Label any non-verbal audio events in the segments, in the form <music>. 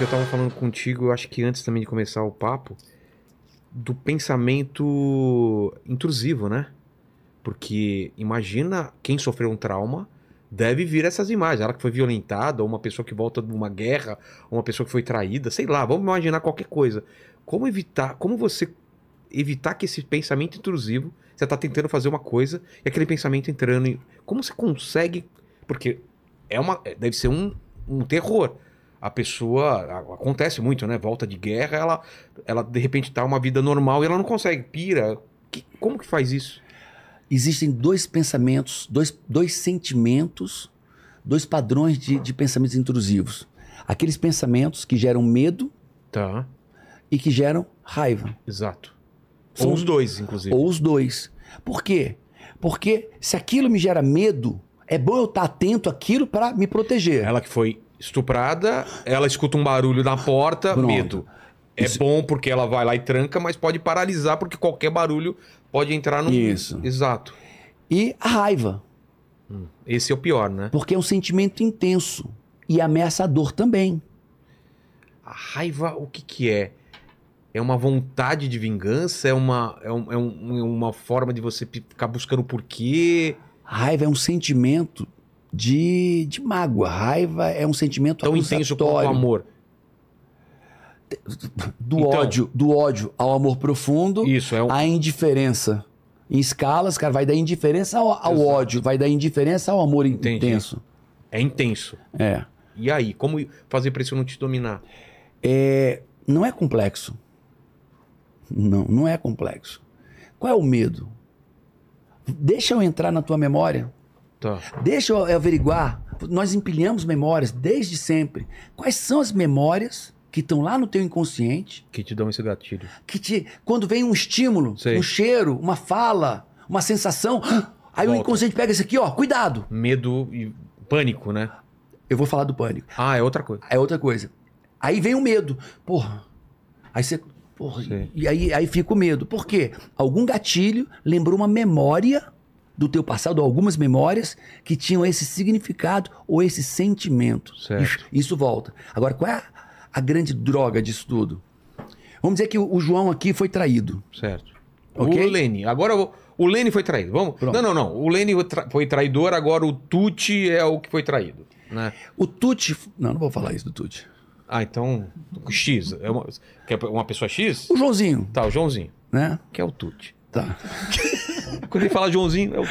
eu estava falando contigo, acho que antes também de começar o papo, do pensamento intrusivo, né? Porque imagina quem sofreu um trauma deve vir essas imagens. Ela que foi violentada, ou uma pessoa que volta de uma guerra, ou uma pessoa que foi traída, sei lá, vamos imaginar qualquer coisa. Como evitar, como você evitar que esse pensamento intrusivo, você está tentando fazer uma coisa e aquele pensamento entrando, como você consegue, porque é uma deve ser um, um terror a pessoa. Acontece muito, né? Volta de guerra, ela, ela de repente tá uma vida normal e ela não consegue, pira. Que, como que faz isso? Existem dois pensamentos, dois, dois sentimentos, dois padrões de, de pensamentos intrusivos. Aqueles pensamentos que geram medo tá. e que geram raiva. Exato. São ou os dois, inclusive. Ou os dois. Por quê? Porque se aquilo me gera medo, é bom eu estar tá atento àquilo para me proteger. Ela que foi estuprada, ela escuta um barulho na porta, Pronto. medo. É Isso. bom porque ela vai lá e tranca, mas pode paralisar porque qualquer barulho pode entrar no. Isso. Exato. E a raiva. Hum, esse é o pior, né? Porque é um sentimento intenso e ameaçador também. A raiva, o que, que é? É uma vontade de vingança? É uma, é, um, é um, é uma forma de você ficar buscando o porquê? A raiva é um sentimento de, de mágoa. Raiva é um sentimento tão intenso quanto o amor. Do então, ódio, do ódio ao amor profundo, isso é um... à indiferença. Em escalas, cara, vai da indiferença ao, ao ódio, vai da indiferença ao amor Entendi. intenso. É intenso. É. E aí, como fazer para isso não te dominar? É, não é complexo. Não, não é complexo. Qual é o medo? Deixa eu entrar na tua memória. Tá. Deixa eu averiguar. Nós empilhamos memórias desde sempre. Quais são as memórias que estão lá no teu inconsciente? Que te dão esse gatilho. Que te, quando vem um estímulo, Sei. um cheiro, uma fala, uma sensação, <gasps> aí o inconsciente pega isso aqui, ó, cuidado. Medo e pânico, né? Eu vou falar do pânico. Ah, é outra coisa. É outra coisa. Aí vem o medo. Porra. Aí você Porra, e aí, aí fica o medo. Por quê? Algum gatilho lembrou uma memória do teu passado, algumas memórias que tinham esse significado ou esse sentimento. Certo. Isso, volta. Agora, qual é a, a grande droga disso tudo? Vamos dizer que o, o João aqui foi traído. Certo. Okay? O Lene. Agora o Lene foi traído. Vamos. Pronto. Não, não, não. O Lene foi traidor, agora o Tuti é o que foi traído. Né? O Tuti. Não, não vou falar isso do Tuti. Ah, então. X. É uma, é uma pessoa X? O Joãozinho. Tá, o Joãozinho. Né? Que é o Tuti. Tá. <laughs> Quando ele fala Joãozinho, é o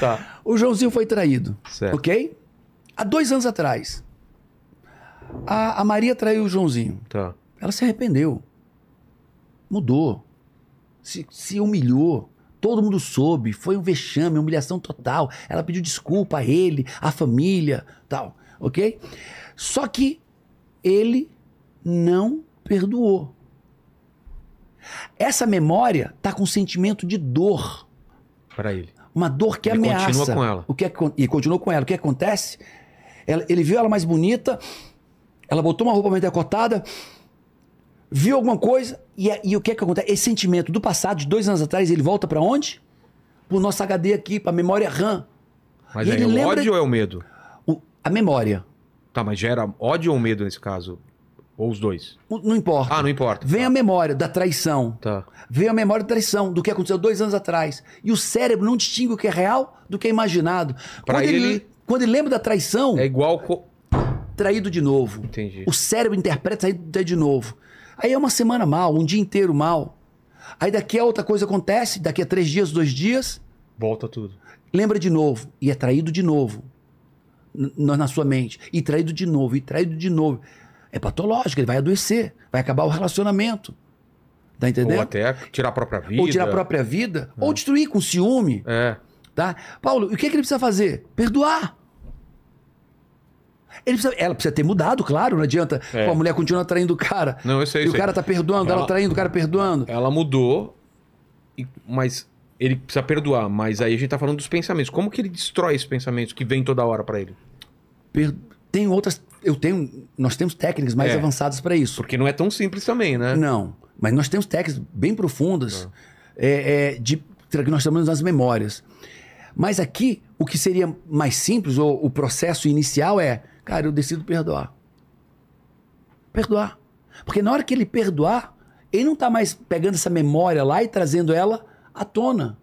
Tá. O Joãozinho foi traído. Certo. Ok? Há dois anos atrás. A, a Maria traiu o Joãozinho. Tá. Ela se arrependeu. Mudou. Se, se humilhou. Todo mundo soube. Foi um vexame, humilhação total. Ela pediu desculpa a ele, a família, tal. Ok? Só que ele não perdoou. Essa memória está com um sentimento de dor para ele. Uma dor que ele ameaça. Continua com ela. O que é, e continuou com ela. O que acontece? Ela, ele viu ela mais bonita, ela botou uma roupa meio decotada, viu alguma coisa, e, e o que é que acontece? Esse sentimento do passado, de dois anos atrás, ele volta para onde? Pro nosso HD aqui, pra memória RAM. Mas e é ele o lembra... ódio ou é o medo? O, a memória. Tá, mas gera ódio ou medo nesse caso? Ou os dois? Não importa. Ah, não importa. Vem tá. a memória da traição. Tá. Vem a memória da traição, do que aconteceu dois anos atrás. E o cérebro não distingue o que é real do que é imaginado. Pra quando ele, ele... Quando ele lembra da traição. É igual. Co... Traído de novo. Entendi. O cérebro interpreta traído de novo. Aí é uma semana mal, um dia inteiro mal. Aí daqui a outra coisa acontece, daqui a três dias, dois dias. Volta tudo. Lembra de novo. E é traído de novo. Na, na sua mente. E traído de novo, e traído de novo é patológico, ele vai adoecer, vai acabar o relacionamento. Tá entendendo? Ou até tirar a própria vida. Ou tirar a própria vida, é. ou destruir com ciúme. É. Tá? Paulo, o que, é que ele precisa fazer? Perdoar. Precisa, ela precisa ter mudado, claro, não adianta. É. Pô, a mulher continua traindo o cara. Não, eu sei. E o cara tá perdoando, ela, ela traindo, o cara perdoando. Ela mudou, mas ele precisa perdoar. Mas aí a gente tá falando dos pensamentos. Como que ele destrói esses pensamentos que vem toda hora para ele? Per... Tem outras eu tenho, nós temos técnicas mais é, avançadas para isso. Porque não é tão simples também, né? Não, mas nós temos técnicas bem profundas é. É, de que nós chamamos das memórias. Mas aqui, o que seria mais simples, ou o processo inicial é, cara, eu decido perdoar. Perdoar. Porque na hora que ele perdoar, ele não está mais pegando essa memória lá e trazendo ela à tona.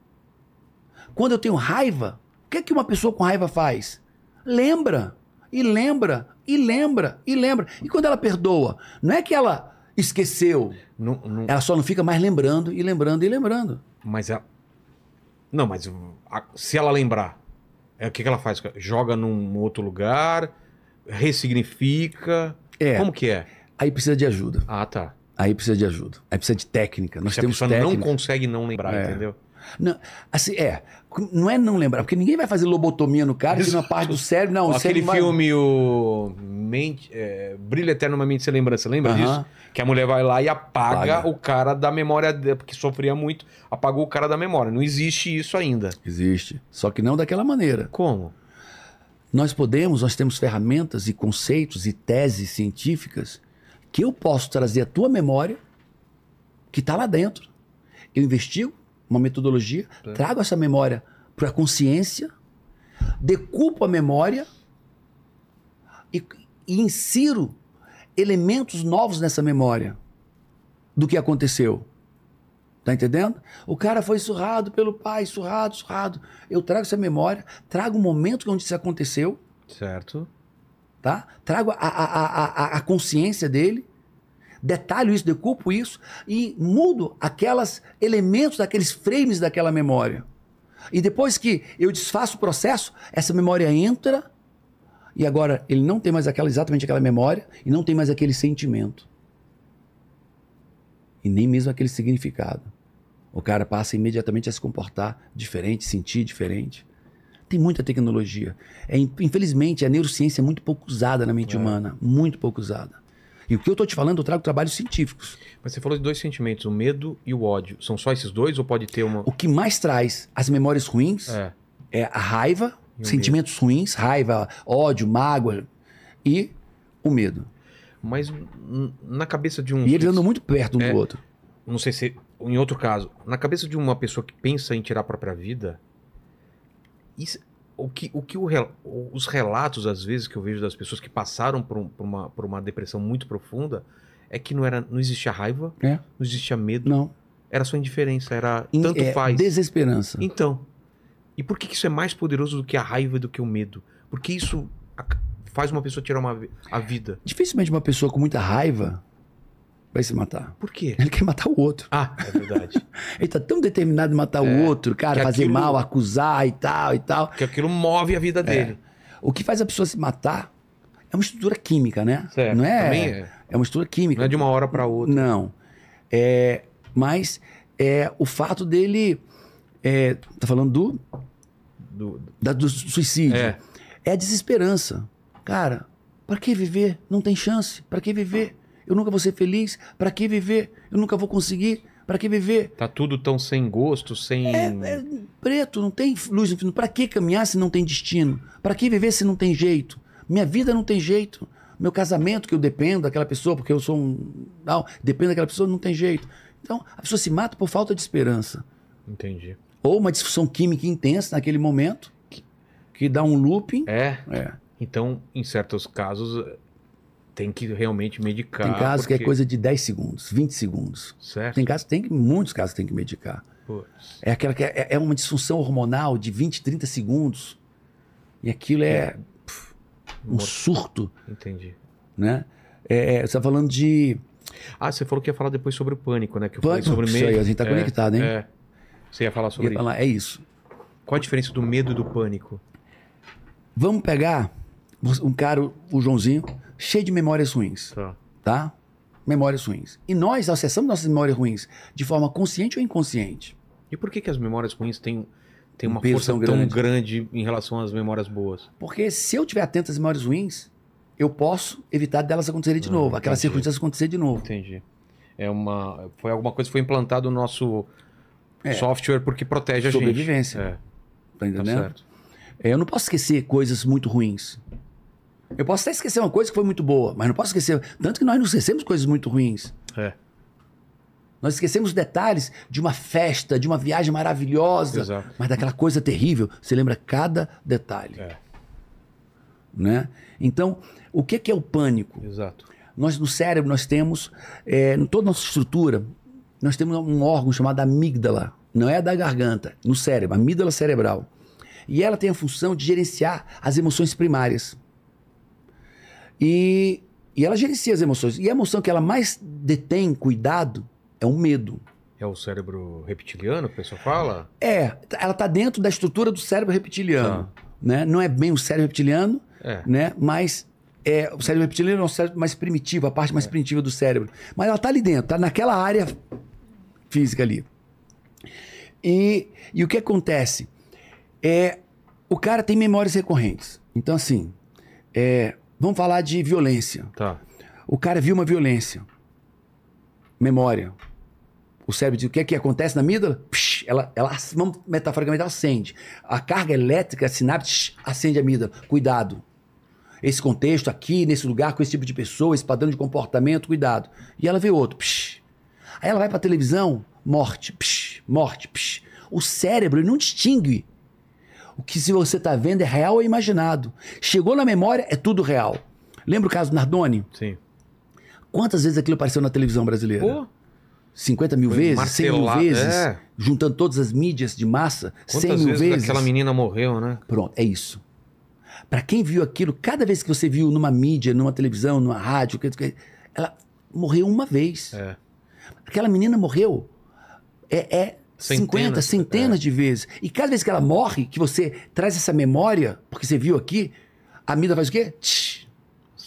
Quando eu tenho raiva, o que é que uma pessoa com raiva faz? Lembra e lembra, e lembra, e lembra. E quando ela perdoa, não é que ela esqueceu. Não, não... Ela só não fica mais lembrando e lembrando e lembrando. Mas ela. É, não, mas se ela lembrar, é, o que, ela faz? Joga num outro lugar, ressignifica. É. Como que é? Aí precisa de ajuda. Ah, tá. Aí precisa de ajuda. Aí precisa de técnica. Nós se temos a técnica. não consegue não lembrar, é. entendeu? Não, assim, é. Não é não lembrar, porque ninguém vai fazer lobotomia no cara, tira uma parte do cérebro. Não, Aquele filme, o. Mente, é, Brilha Eternamente Sem Lembrança, lembra uh -huh. disso? Que a mulher vai lá e apaga, o cara da memória, porque sofria muito, apagou o cara da memória. Não existe isso ainda. Existe. Só que não daquela maneira. Como? Nós podemos, nós temos ferramentas e conceitos e teses científicas que eu posso trazer à tua memória, que está lá dentro. Eu investigo, uma metodologia, é. trago essa memória para a consciência, decupo a memória e, e insiro elementos novos nessa memória do que aconteceu. Tá entendendo? O cara foi surrado pelo pai, surrado, surrado. Eu trago essa memória, trago o momento onde isso aconteceu. Certo. Tá? Trago a, a, a, a, a consciência dele detalho isso, decupo isso e mudo aqueles elementos, aqueles frames daquela memória. E depois que eu desfaço o processo, essa memória entra e agora ele não tem mais aquela exatamente aquela memória e não tem mais aquele sentimento. E nem mesmo aquele significado. O cara passa imediatamente a se comportar diferente, sentir diferente. Tem muita tecnologia. É, infelizmente, a neurociência é muito pouco usada na mente é. humana. Muito pouco usada. E o que eu estou te falando, eu trago trabalhos científicos. Mas você falou de dois sentimentos, o medo e o ódio. São só esses dois ou pode ter uma. O que mais traz as memórias ruins é, é a raiva, e sentimentos ruins, raiva, ódio, mágoa e o medo. Mas na cabeça de um. E eles andam muito perto um é, do outro. Não sei se. Em outro caso, na cabeça de uma pessoa que pensa em tirar a própria vida, isso, o que, o que o, os relatos, às vezes, que eu vejo das pessoas que passaram por, um, por, uma, por uma depressão muito profunda é que não, era, não existia raiva, é. não existia medo. Não. Era só indiferença, era In, tanto é, faz. Desesperança. Então. E por que isso é mais poderoso do que a raiva do que o medo? Porque isso faz uma pessoa tirar uma, a vida. Dificilmente uma pessoa com muita raiva vai se matar. Por quê? Ele quer matar o outro. Ah, é verdade. <laughs> ele tá tão determinado em matar é, o outro, cara, fazer aquilo, mal, acusar e tal e tal. Que aquilo move a vida é. dele. O que faz a pessoa se matar é uma estrutura química, né? Certo. Não é, Também é. É uma estrutura química. Não é de uma hora para outra. Não. É, mas é o fato dele. É, tá falando do. Do, da, do suicídio. É. é a desesperança. Cara, para que viver? Não tem chance. Para que viver? Eu nunca vou ser feliz. Para que viver? Eu nunca vou conseguir. Para que viver? Tá tudo tão sem gosto, sem. É, é preto, não tem luz no fim. Para que caminhar se não tem destino? Para que viver se não tem jeito? Minha vida não tem jeito. Meu casamento, que eu dependo daquela pessoa, porque eu sou um. Não, dependo daquela pessoa, não tem jeito. Então, a pessoa se mata por falta de esperança. Entendi. Ou uma discussão química intensa naquele momento, que, que dá um looping. É. é. Então, em certos casos, tem que realmente medicar. Tem casos porque... que é coisa de 10 segundos, 20 segundos. Certo. Tem casos, tem muitos casos tem que medicar. Puts. É aquela que é, é, é, uma disfunção hormonal de 20, 30 segundos. E aquilo é, é pf, um Morto. surto. Entendi. Né? É, é você está falando de. Ah, você falou que ia falar depois sobre o pânico, né? Que eu pânico, sobre medo. Isso aí, a gente está é, conectado, hein? É. Você ia falar sobre ia isso. Falar, é isso. Qual a diferença do medo e do pânico? Vamos pegar um cara, o Joãozinho, cheio de memórias ruins. Tá. tá? Memórias ruins. E nós acessamos nossas memórias ruins de forma consciente ou inconsciente. E por que, que as memórias ruins têm, têm uma um força tão grande. grande em relação às memórias boas? Porque se eu tiver atento às memórias ruins, eu posso evitar delas acontecerem de ah, novo, aquelas circunstâncias acontecerem de novo. Entendi. É uma, foi alguma coisa que foi implantada no nosso é. software porque protege a gente. Sobrevivência. É. Tá entendendo? Tá é, eu não posso esquecer coisas muito ruins. Eu posso até esquecer uma coisa que foi muito boa, mas não posso esquecer. Tanto que nós não esquecemos coisas muito ruins. É. Nós esquecemos detalhes de uma festa, de uma viagem maravilhosa, Exato. mas daquela coisa terrível, você lembra cada detalhe. É. Né? Então, o que é o pânico? Exato. Nós no cérebro nós temos, é, em toda a nossa estrutura, nós temos um órgão chamado amígdala, não é da garganta, no cérebro, amígdala cerebral. E ela tem a função de gerenciar as emoções primárias. E, e ela gerencia as emoções. E a emoção que ela mais detém cuidado é o medo. É o cérebro reptiliano que o pessoal fala? É, ela está dentro da estrutura do cérebro reptiliano. Ah. Né? Não é bem o cérebro reptiliano, é. né? mas é, o cérebro reptiliano é o cérebro mais primitivo, a parte mais é. primitiva do cérebro. Mas ela está ali dentro, está naquela área física ali. E, e o que acontece? É, o cara tem memórias recorrentes. Então, assim, é, Vamos falar de violência. Tá. O cara viu uma violência. Memória. O cérebro diz: o que é que acontece na amígdala? Psh, ela, ela, vamos, metaforicamente, ela acende. A carga elétrica, a sinapse, acende a amígdala. Cuidado. Esse contexto aqui, nesse lugar, com esse tipo de pessoa, esse padrão de comportamento, cuidado. E ela vê outro. Psh. Aí ela vai para televisão, morte, psh, morte. Psh. O cérebro não distingue o que se você está vendo é real ou imaginado. Chegou na memória, é tudo real. Lembra o caso do Nardoni? Sim. Quantas vezes aquilo apareceu na televisão brasileira? Pô. 50 mil Foi vezes, martelado. 100 mil vezes, é. juntando todas as mídias de massa, Quantas 100 mil vezes, vezes. aquela menina morreu, né? Pronto, é isso. Para quem viu aquilo, cada vez que você viu numa mídia, numa televisão, numa rádio, ela morreu uma vez. É. Aquela menina morreu. É, é 50, centenas é. de vezes. E cada vez que ela morre, que você traz essa memória, porque você viu aqui, a Mira faz o quê? Tch,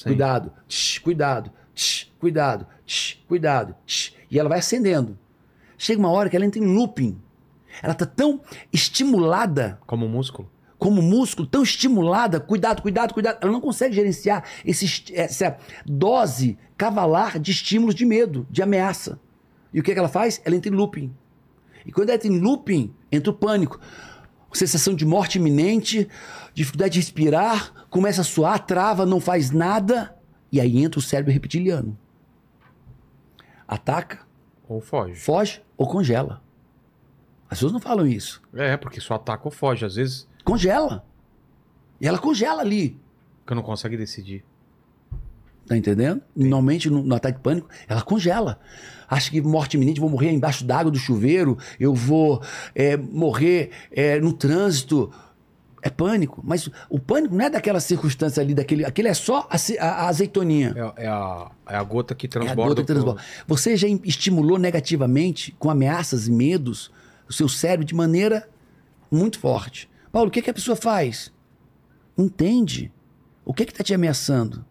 cuidado, tch, cuidado, tch, cuidado, tch, cuidado. Tch, e ela vai acendendo. Chega uma hora que ela entra em looping. Ela tá tão estimulada. Como o músculo? Como o músculo, tão estimulada. Cuidado, cuidado, cuidado. Ela não consegue gerenciar esse, essa dose cavalar de estímulos de medo, de ameaça. E o que, é que ela faz? Ela entra em looping. E quando entra em looping, entra o pânico. Sensação de morte iminente, dificuldade de respirar, começa a suar, trava, não faz nada. E aí entra o cérebro reptiliano. Ataca. Ou foge. Foge ou congela. As pessoas não falam isso. É, porque só ataca ou foge. Às vezes. Congela. E ela congela ali. Porque não consegue decidir. Tá entendendo? Sim. Normalmente, no, no, ataque de pânico, ela congela. Acha que morte iminente, vou morrer embaixo d'água do chuveiro, eu vou é, morrer é, no trânsito. É pânico. Mas o pânico não é daquela circunstância ali, daquele. Aquele é só a, a, a azeitoninha. É, é, a, é a gota que transborda. É a gota que transborda. Pro... Você já estimulou negativamente, com ameaças e medos, o seu cérebro de maneira muito forte. Paulo, o que, é que a pessoa faz? Entende. O que é está te ameaçando?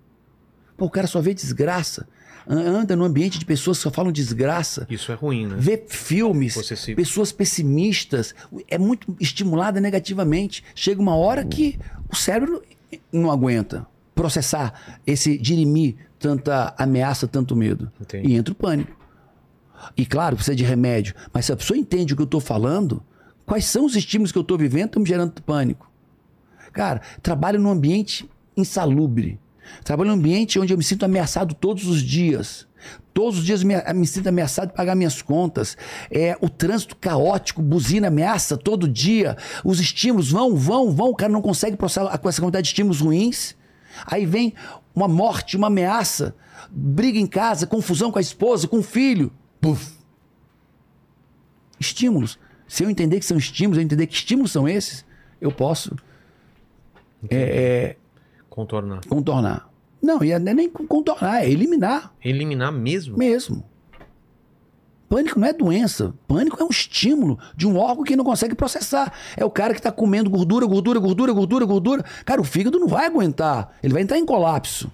Pô, o cara só vê desgraça. Anda no ambiente de pessoas que só falam desgraça. Isso é ruim, né? Vê filmes, Possessivo. pessoas pessimistas. É muito estimulada negativamente. Chega uma hora que o cérebro não aguenta processar esse dirimir tanta ameaça, tanto medo. Entendi. E entra o pânico. E claro, precisa de remédio. Mas se a pessoa entende o que eu estou falando, quais são os estímulos que eu estou vivendo que estão me gerando pânico? Cara, trabalho num ambiente insalubre. Trabalho em um ambiente onde eu me sinto ameaçado todos os dias. Todos os dias me, me sinto ameaçado de pagar minhas contas. É o trânsito caótico, buzina, ameaça todo dia. Os estímulos vão, vão, vão. O cara não consegue processar com essa quantidade de estímulos ruins. Aí vem uma morte, uma ameaça, briga em casa, confusão com a esposa, com o filho. Puf. Estímulos. Se eu entender que são estímulos, eu entender que estímulos são esses, eu posso é, é, Contornar. Contornar. Não, e é nem contornar, é eliminar. Eliminar mesmo? Mesmo. Pânico não é doença. Pânico é um estímulo de um órgão que não consegue processar. É o cara que está comendo gordura, gordura, gordura, gordura, gordura. Cara, o fígado não vai aguentar. Ele vai entrar em colapso.